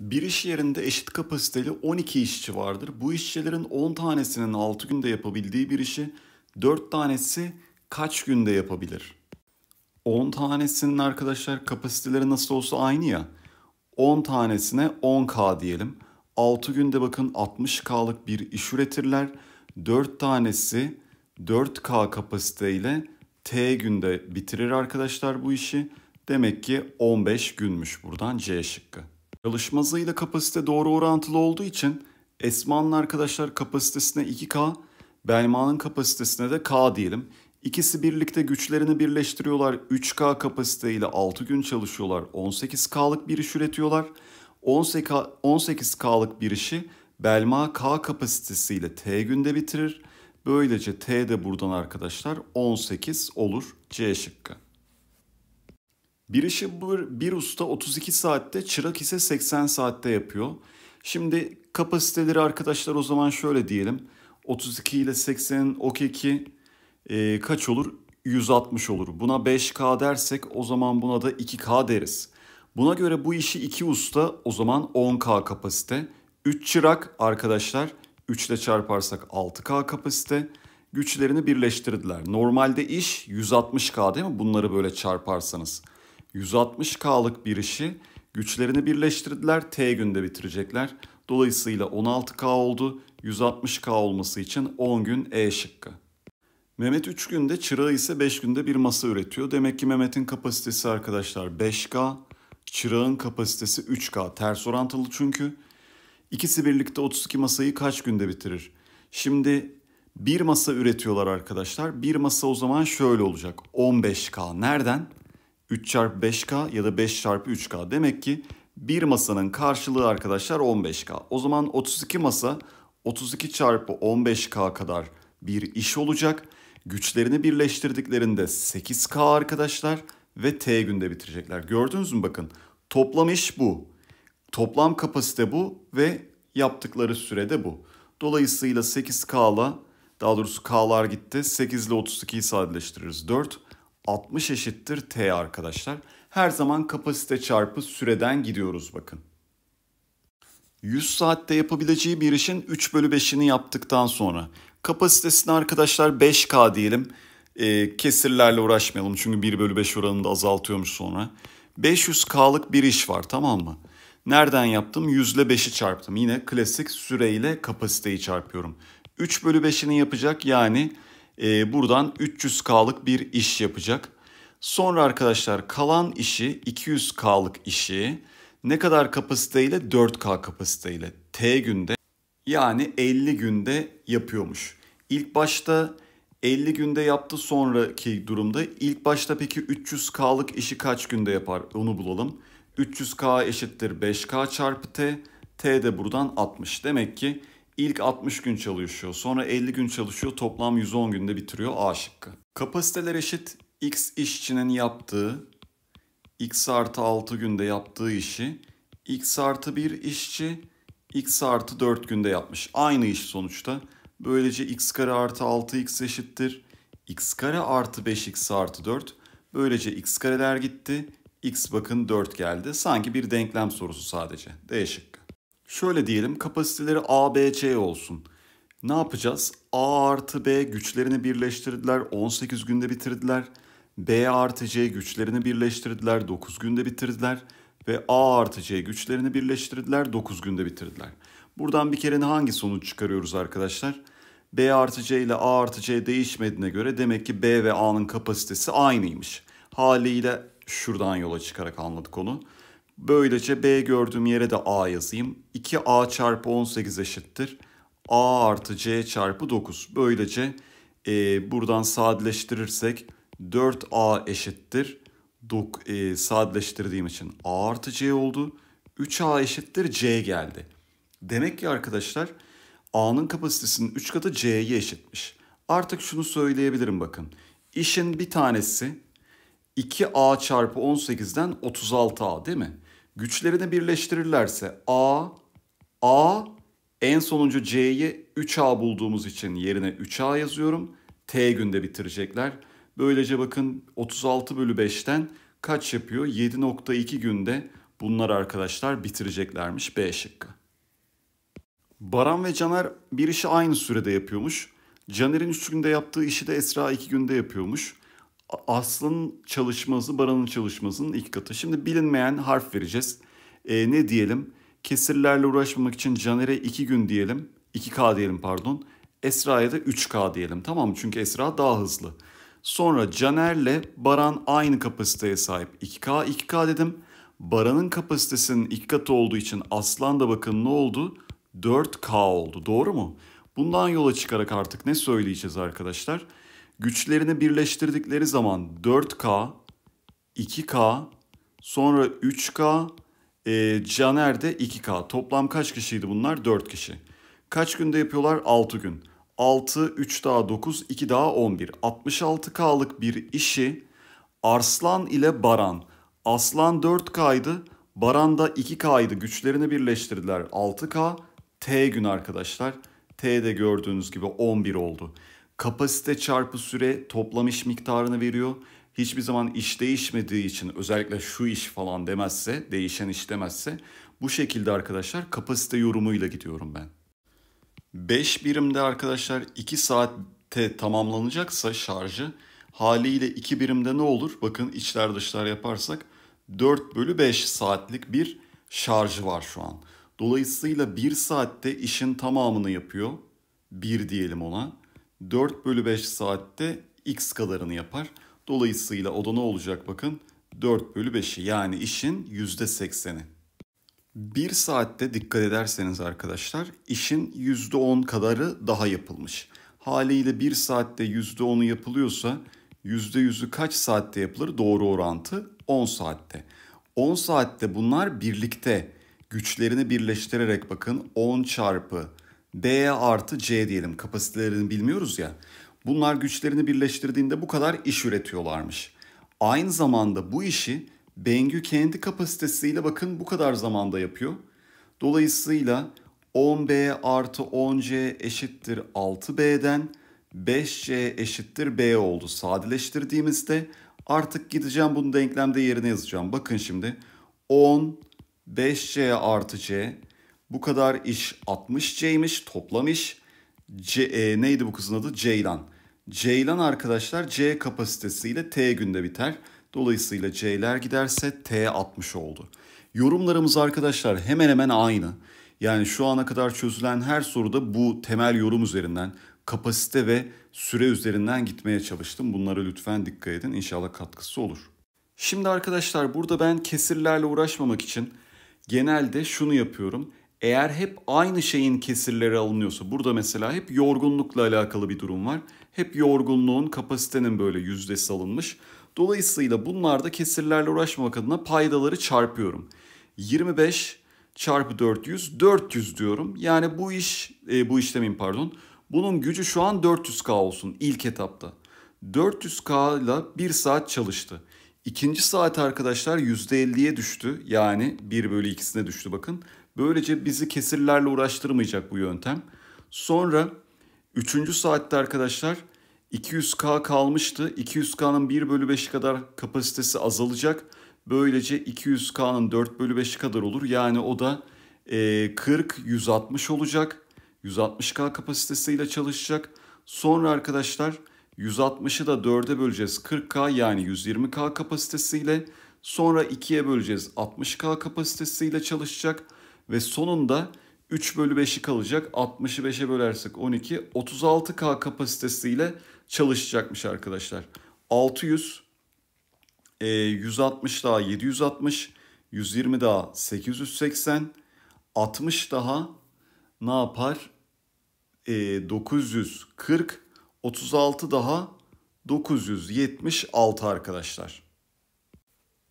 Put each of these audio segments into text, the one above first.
Bir iş yerinde eşit kapasiteli 12 işçi vardır. Bu işçilerin 10 tanesinin 6 günde yapabildiği bir işi 4 tanesi kaç günde yapabilir? 10 tanesinin arkadaşlar kapasiteleri nasıl olsa aynı ya. 10 tanesine 10K diyelim. 6 günde bakın 60K'lık bir iş üretirler. 4 tanesi 4K kapasiteyle T günde bitirir arkadaşlar bu işi. Demek ki 15 günmüş buradan C şıkkı. Çalışma hızıyla kapasite doğru orantılı olduğu için Esma'nın arkadaşlar kapasitesine 2K, Belma'nın kapasitesine de K diyelim. İkisi birlikte güçlerini birleştiriyorlar. 3K kapasiteyle 6 gün çalışıyorlar. 18K'lık bir iş üretiyorlar. 18K'lık bir işi Belma K kapasitesiyle T günde bitirir. Böylece T de buradan arkadaşlar 18 olur C şıkkı. Bir işi bir, bir usta 32 saatte, çırak ise 80 saatte yapıyor. Şimdi kapasiteleri arkadaşlar o zaman şöyle diyelim. 32 ile 80'in ok 2 e, kaç olur? 160 olur. Buna 5K dersek o zaman buna da 2K deriz. Buna göre bu işi 2 usta o zaman 10K kapasite. 3 çırak arkadaşlar 3 ile çarparsak 6K kapasite. Güçlerini birleştirdiler. Normalde iş 160K değil mi? Bunları böyle çarparsanız. 160K'lık bir işi güçlerini birleştirdiler. T günde bitirecekler. Dolayısıyla 16K oldu. 160K olması için 10 gün E şıkkı. Mehmet 3 günde, çırağı ise 5 günde bir masa üretiyor. Demek ki Mehmet'in kapasitesi arkadaşlar 5K, çırağın kapasitesi 3K. Ters orantılı çünkü. İkisi birlikte 32 masayı kaç günde bitirir? Şimdi bir masa üretiyorlar arkadaşlar. Bir masa o zaman şöyle olacak. 15K. Nereden? 3x5K ya da 5x3K. Demek ki bir masanın karşılığı arkadaşlar 15K. O zaman 32 masa 32 çarpı 15K kadar bir iş olacak. Güçlerini birleştirdiklerinde 8K arkadaşlar ve T günde bitirecekler. Gördünüz mü bakın toplam iş bu. Toplam kapasite bu ve yaptıkları sürede bu. Dolayısıyla 8K'la daha doğrusu K'lar gitti. 8 ile 32'yi sadeleştiririz 4. 60 eşittir t arkadaşlar. Her zaman kapasite çarpı süreden gidiyoruz bakın. 100 saatte yapabileceği bir işin 3 bölü 5'ini yaptıktan sonra kapasitesini arkadaşlar 5K diyelim. E, kesirlerle uğraşmayalım çünkü 1 bölü 5 oranını da azaltıyormuş sonra. 500K'lık bir iş var tamam mı? Nereden yaptım? 100 ile 5'i çarptım. Yine klasik süreyle kapasiteyi çarpıyorum. 3 bölü 5'ini yapacak yani e, buradan 300K'lık bir iş yapacak. Sonra arkadaşlar kalan işi 200K'lık işi ne kadar kapasiteyle? 4K kapasiteyle. T günde yani 50 günde yapıyormuş. İlk başta 50 günde yaptı sonraki durumda. ilk başta peki 300K'lık işi kaç günde yapar onu bulalım. 300K eşittir 5K çarpı T. T de buradan 60. Demek ki İlk 60 gün çalışıyor, sonra 50 gün çalışıyor, toplam 110 günde bitiriyor A şıkkı. Kapasiteler eşit X işçinin yaptığı, X artı 6 günde yaptığı işi, X artı 1 işçi, X artı 4 günde yapmış. Aynı iş sonuçta. Böylece X kare artı 6X eşittir. X kare artı 5X artı 4. Böylece X kareler gitti. X bakın 4 geldi. Sanki bir denklem sorusu sadece. Değişik. Şöyle diyelim kapasiteleri A, B, C olsun. Ne yapacağız? A artı B güçlerini birleştirdiler. 18 günde bitirdiler. B artı C güçlerini birleştirdiler. 9 günde bitirdiler. Ve A artı C güçlerini birleştirdiler. 9 günde bitirdiler. Buradan bir kere hangi sonuç çıkarıyoruz arkadaşlar? B artı C ile A artı C değişmediğine göre demek ki B ve A'nın kapasitesi aynıymış. Haliyle şuradan yola çıkarak anladık onu. Böylece B gördüğüm yere de A yazayım. 2A çarpı 18 eşittir. A artı C çarpı 9. Böylece e, buradan sadeleştirirsek 4A eşittir. Dok, e, sadeleştirdiğim için A artı C oldu. 3A eşittir C geldi. Demek ki arkadaşlar A'nın kapasitesinin 3 katı C'ye eşitmiş. Artık şunu söyleyebilirim bakın. İşin bir tanesi 2A çarpı 18'den 36A değil mi? güçlerini birleştirirlerse A, A en sonuncu C'yi 3A bulduğumuz için yerine 3A yazıyorum. T günde bitirecekler. Böylece bakın 36 bölü 5'ten kaç yapıyor? 7.2 günde bunlar arkadaşlar bitireceklermiş B şıkkı. Baran ve Caner bir işi aynı sürede yapıyormuş. Caner'in 3 günde yaptığı işi de Esra 2 günde yapıyormuş. Aslı'nın çalışması, Baran'ın çalışmasının ilk katı. Şimdi bilinmeyen harf vereceğiz. E, ne diyelim? Kesirlerle uğraşmamak için Caner'e 2 gün diyelim. 2K diyelim pardon. Esra'ya da 3K diyelim tamam mı? Çünkü Esra daha hızlı. Sonra Caner'le Baran aynı kapasiteye sahip. 2K 2K dedim. Baran'ın kapasitesinin iki katı olduğu için Aslan da bakın ne oldu? 4K oldu doğru mu? Bundan yola çıkarak artık ne söyleyeceğiz arkadaşlar? Arkadaşlar Güçlerini birleştirdikleri zaman 4K, 2K, sonra 3K, e, Caner de 2K. Toplam kaç kişiydi bunlar? 4 kişi. Kaç günde yapıyorlar? 6 gün. 6, 3 daha 9, 2 daha 11. 66K'lık bir işi Arslan ile Baran. Aslan 4K'ydı, Baran da 2K'ydı. Güçlerini birleştirdiler. 6K, T gün arkadaşlar. T de gördüğünüz gibi 11 oldu kapasite çarpı süre toplam iş miktarını veriyor. Hiçbir zaman iş değişmediği için özellikle şu iş falan demezse, değişen iş demezse bu şekilde arkadaşlar kapasite yorumuyla gidiyorum ben. 5 birimde arkadaşlar 2 saatte tamamlanacaksa şarjı haliyle 2 birimde ne olur? Bakın içler dışlar yaparsak 4 bölü 5 saatlik bir şarjı var şu an. Dolayısıyla 1 saatte işin tamamını yapıyor. 1 diyelim ona. 4 bölü 5 saatte x kadarını yapar. Dolayısıyla o da ne olacak bakın 4 bölü 5'i yani işin %80'i. 1 saatte dikkat ederseniz arkadaşlar işin %10 kadarı daha yapılmış. Haliyle 1 saatte %10'u yapılıyorsa %100'ü kaç saatte yapılır? Doğru orantı 10 saatte. 10 saatte bunlar birlikte güçlerini birleştirerek bakın 10 çarpı B artı C diyelim kapasitelerini bilmiyoruz ya. Bunlar güçlerini birleştirdiğinde bu kadar iş üretiyorlarmış. Aynı zamanda bu işi Bengü kendi kapasitesiyle bakın bu kadar zamanda yapıyor. Dolayısıyla 10B artı 10C eşittir 6B'den 5C eşittir B oldu. Sadeleştirdiğimizde artık gideceğim bunu denklemde yerine yazacağım. Bakın şimdi 10 5C artı C bu kadar iş 60 C'ymiş toplam iş. C, e, neydi bu kızın adı? Ceylan. Ceylan arkadaşlar C kapasitesiyle T günde biter. Dolayısıyla C'ler giderse T 60 oldu. Yorumlarımız arkadaşlar hemen hemen aynı. Yani şu ana kadar çözülen her soruda bu temel yorum üzerinden kapasite ve süre üzerinden gitmeye çalıştım. Bunlara lütfen dikkat edin. İnşallah katkısı olur. Şimdi arkadaşlar burada ben kesirlerle uğraşmamak için genelde şunu yapıyorum eğer hep aynı şeyin kesirleri alınıyorsa burada mesela hep yorgunlukla alakalı bir durum var. Hep yorgunluğun kapasitenin böyle yüzdesi alınmış. Dolayısıyla bunlarda kesirlerle uğraşmamak adına paydaları çarpıyorum. 25 çarpı 400 400 diyorum. Yani bu iş e, bu işlemin pardon. Bunun gücü şu an 400K olsun ilk etapta. 400K ile 1 saat çalıştı. İkinci saat arkadaşlar %50'ye düştü. Yani 1 bölü 2'sine düştü bakın. Böylece bizi kesirlerle uğraştırmayacak bu yöntem. Sonra 3. saatte arkadaşlar 200K kalmıştı. 200K'nın 1 bölü 5'i kadar kapasitesi azalacak. Böylece 200K'nın 4 bölü 5'i kadar olur. Yani o da 40-160 e, olacak. 160K kapasitesiyle çalışacak. Sonra arkadaşlar 160'ı da 4'e böleceğiz 40K yani 120K kapasitesiyle. Sonra 2'ye böleceğiz 60K kapasitesiyle çalışacak. Ve sonunda 3 bölü 5'i kalacak. 60'ı 5'e bölersek 12. 36K kapasitesiyle çalışacakmış arkadaşlar. 600, 160 e, daha 760, 120 daha 880, 60 daha ne yapar? 940, e, 36 daha 976 arkadaşlar.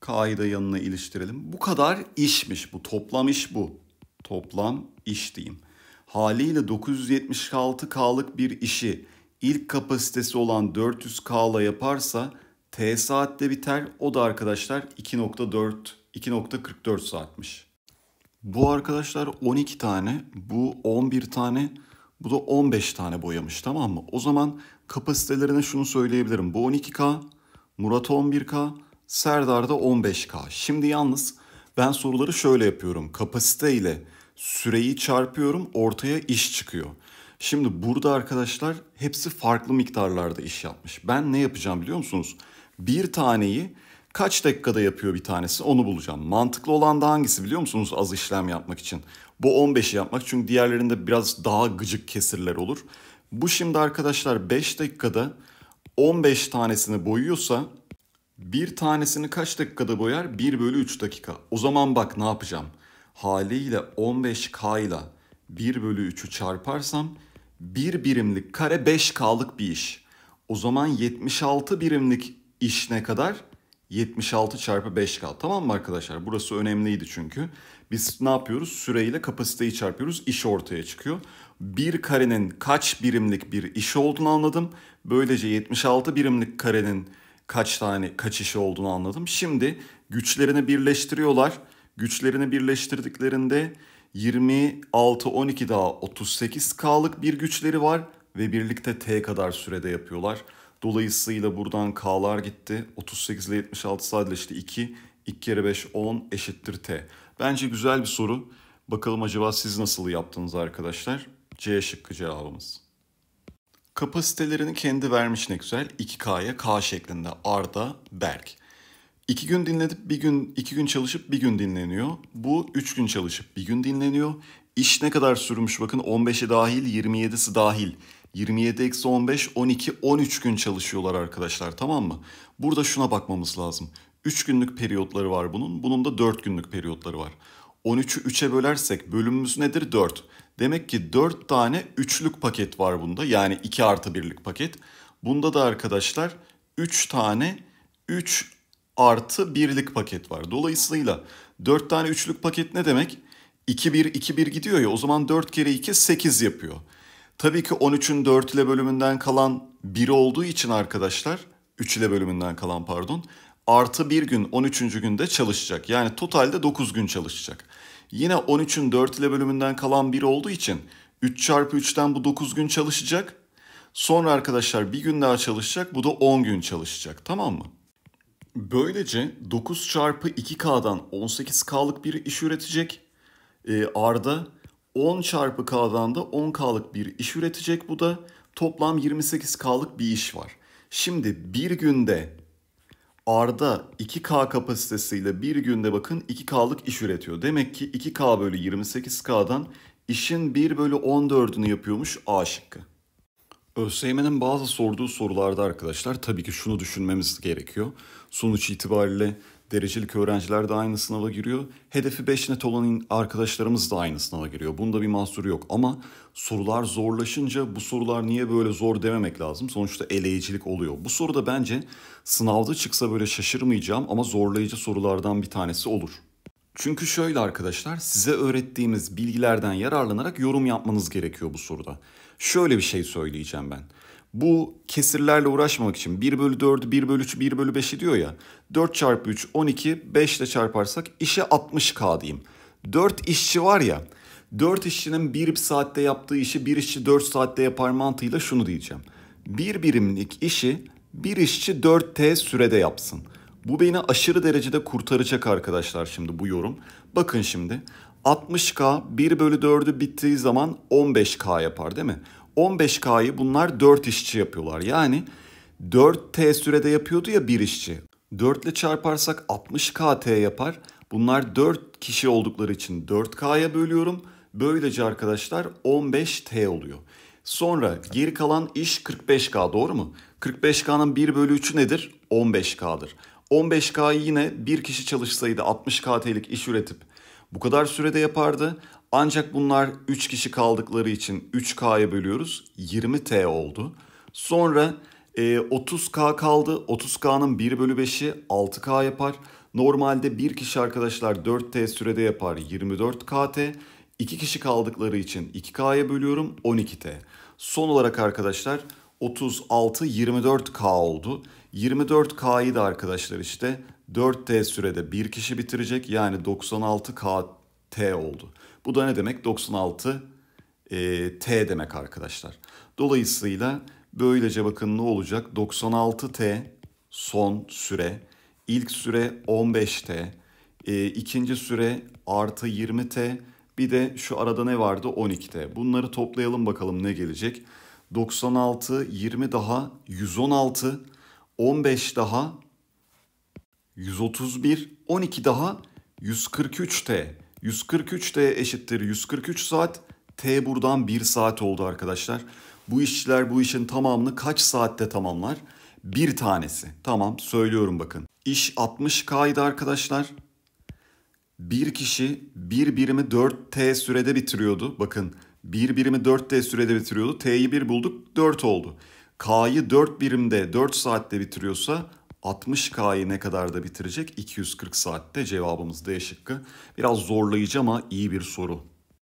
K'yı da yanına iliştirelim. Bu kadar işmiş bu. Toplam iş bu toplam iş diyeyim. Haliyle 976K'lık bir işi ilk kapasitesi olan 400K'la yaparsa T saatte biter. O da arkadaşlar 2.4 2.44 saatmiş. Bu arkadaşlar 12 tane, bu 11 tane, bu da 15 tane boyamış tamam mı? O zaman kapasitelerine şunu söyleyebilirim. Bu 12K, Murat 11K, Serdar da 15K. Şimdi yalnız ben soruları şöyle yapıyorum. Kapasite ile süreyi çarpıyorum ortaya iş çıkıyor. Şimdi burada arkadaşlar hepsi farklı miktarlarda iş yapmış. Ben ne yapacağım biliyor musunuz? Bir taneyi kaç dakikada yapıyor bir tanesi onu bulacağım. Mantıklı olan da hangisi biliyor musunuz az işlem yapmak için? Bu 15'i yapmak çünkü diğerlerinde biraz daha gıcık kesirler olur. Bu şimdi arkadaşlar 5 dakikada 15 tanesini boyuyorsa bir tanesini kaç dakikada boyar? 1 bölü 3 dakika. O zaman bak ne yapacağım? haliyle 15K ile 1 bölü 3'ü çarparsam bir birimlik kare 5K'lık bir iş. O zaman 76 birimlik iş ne kadar? 76 çarpı 5K. Tamam mı arkadaşlar? Burası önemliydi çünkü. Biz ne yapıyoruz? Süreyle kapasiteyi çarpıyoruz. İş ortaya çıkıyor. Bir karenin kaç birimlik bir iş olduğunu anladım. Böylece 76 birimlik karenin kaç tane kaç iş olduğunu anladım. Şimdi güçlerini birleştiriyorlar güçlerini birleştirdiklerinde 26 12 daha 38K'lık bir güçleri var ve birlikte T kadar sürede yapıyorlar. Dolayısıyla buradan K'lar gitti. 38 ile 76 sadeleşti 2. 2 kere 5 10 eşittir T. Bence güzel bir soru. Bakalım acaba siz nasıl yaptınız arkadaşlar? C şıkkı cevabımız. Kapasitelerini kendi vermiş ne güzel. 2K'ya K şeklinde Arda Berk. İki gün dinletip bir gün, iki gün çalışıp bir gün dinleniyor. Bu üç gün çalışıp bir gün dinleniyor. İş ne kadar sürmüş bakın 15'e dahil 27'si dahil. 27 eksi 15 12 13 gün çalışıyorlar arkadaşlar tamam mı? Burada şuna bakmamız lazım. 3 günlük periyotları var bunun. Bunun da 4 günlük periyotları var. 13'ü 3'e bölersek bölümümüz nedir? 4. Demek ki 4 tane üçlük paket var bunda. Yani 2 artı birlik paket. Bunda da arkadaşlar 3 tane 3 artı birlik paket var. Dolayısıyla 4 tane üçlük paket ne demek? 2-1-2-1 gidiyor ya o zaman 4 kere 2 8 yapıyor. Tabii ki 13'ün 4 ile bölümünden kalan 1 olduğu için arkadaşlar 3 ile bölümünden kalan pardon artı 1 gün 13. günde çalışacak. Yani totalde 9 gün çalışacak. Yine 13'ün 4 ile bölümünden kalan 1 olduğu için 3 çarpı 3'ten bu 9 gün çalışacak. Sonra arkadaşlar bir gün daha çalışacak bu da 10 gün çalışacak tamam mı? Böylece 9 çarpı 2K'dan 18K'lık bir iş üretecek. Ee, Arda 10 çarpı K'dan da 10K'lık bir iş üretecek. Bu da toplam 28K'lık bir iş var. Şimdi bir günde Arda 2K kapasitesiyle bir günde bakın 2K'lık iş üretiyor. Demek ki 2K bölü 28K'dan işin 1 bölü 14'ünü yapıyormuş A şıkkı. ÖSYM'nin bazı sorduğu sorularda arkadaşlar tabii ki şunu düşünmemiz gerekiyor. Sonuç itibariyle derecelik öğrenciler de aynı sınava giriyor. Hedefi 5 net olan arkadaşlarımız da aynı sınava giriyor. Bunda bir mahsur yok ama sorular zorlaşınca bu sorular niye böyle zor dememek lazım. Sonuçta eleyicilik oluyor. Bu soruda bence sınavda çıksa böyle şaşırmayacağım ama zorlayıcı sorulardan bir tanesi olur. Çünkü şöyle arkadaşlar size öğrettiğimiz bilgilerden yararlanarak yorum yapmanız gerekiyor bu soruda. Şöyle bir şey söyleyeceğim ben. Bu kesirlerle uğraşmamak için 1 bölü 4, 1 bölü 3, 1 bölü 5'i diyor ya. 4 çarpı 3 12 5 ile çarparsak işe 60k diyeyim. 4 işçi var ya 4 işçinin 1 saatte yaptığı işi 1 işçi 4 saatte yapar mantığıyla şunu diyeceğim. 1 birimlik işi 1 işçi 4T sürede yapsın. Bu beni aşırı derecede kurtaracak arkadaşlar şimdi bu yorum. Bakın şimdi 60K 1 bölü 4'ü bittiği zaman 15K yapar değil mi? 15K'yı bunlar 4 işçi yapıyorlar. Yani 4T sürede yapıyordu ya bir işçi. 4 ile çarparsak 60KT yapar. Bunlar 4 kişi oldukları için 4K'ya bölüyorum. Böylece arkadaşlar 15T oluyor. Sonra geri kalan iş 45K doğru mu? 45K'nın 1 bölü 3'ü nedir? 15K'dır. 15K'yı yine bir kişi çalışsaydı 60 KT'lik iş üretip bu kadar sürede yapardı. Ancak bunlar 3 kişi kaldıkları için 3K'ya bölüyoruz. 20T oldu. Sonra e, 30K kaldı. 30K'nın 1 bölü 5'i 6K yapar. Normalde bir kişi arkadaşlar 4T sürede yapar 24 KT. 2 kişi kaldıkları için 2K'ya bölüyorum 12T. Son olarak arkadaşlar 36 24K oldu. 24K'yı da arkadaşlar işte 4T sürede bir kişi bitirecek. Yani 96KT oldu. Bu da ne demek? 96 e, T demek arkadaşlar. Dolayısıyla böylece bakın ne olacak? 96T son süre, ilk süre 15T, e, ikinci süre artı 20T, bir de şu arada ne vardı? 12T. Bunları toplayalım bakalım ne gelecek. 96, 20 daha 116. 15 daha 131, 12 daha 143 T. 143 T eşittir 143 saat. T buradan 1 saat oldu arkadaşlar. Bu işçiler bu işin tamamını kaç saatte tamamlar? Bir tanesi. Tamam söylüyorum bakın. İş 60 kaydı arkadaşlar. Bir kişi bir birimi 4T sürede bitiriyordu. Bakın bir birimi 4T sürede bitiriyordu. T'yi 1 bulduk 4 oldu. K'yı 4 birimde 4 saatte bitiriyorsa 60K'yı ne kadar da bitirecek? 240 saatte cevabımız D şıkkı. Biraz zorlayıcı ama iyi bir soru.